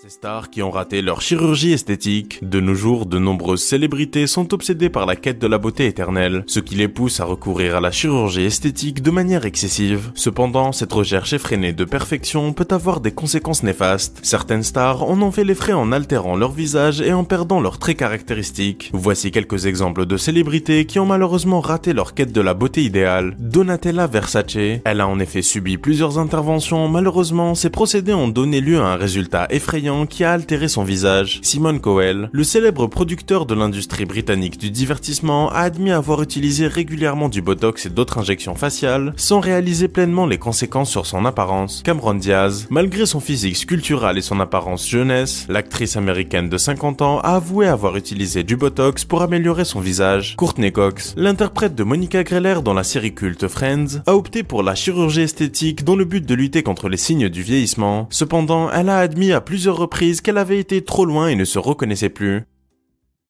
Ces stars qui ont raté leur chirurgie esthétique, de nos jours de nombreuses célébrités sont obsédées par la quête de la beauté éternelle, ce qui les pousse à recourir à la chirurgie esthétique de manière excessive. Cependant, cette recherche effrénée de perfection peut avoir des conséquences néfastes. Certaines stars en ont fait les frais en altérant leur visage et en perdant leurs traits caractéristiques. Voici quelques exemples de célébrités qui ont malheureusement raté leur quête de la beauté idéale. Donatella Versace, elle a en effet subi plusieurs interventions, malheureusement ces procédés ont donné lieu à un résultat effrayant qui a altéré son visage. Simon Cowell, le célèbre producteur de l'industrie britannique du divertissement, a admis avoir utilisé régulièrement du Botox et d'autres injections faciales sans réaliser pleinement les conséquences sur son apparence. Cameron Diaz, malgré son physique sculptural et son apparence jeunesse, l'actrice américaine de 50 ans a avoué avoir utilisé du Botox pour améliorer son visage. Courtney Cox, l'interprète de Monica Greller dans la série culte Friends, a opté pour la chirurgie esthétique dans le but de lutter contre les signes du vieillissement. Cependant, elle a admis à plusieurs qu'elle avait été trop loin et ne se reconnaissait plus.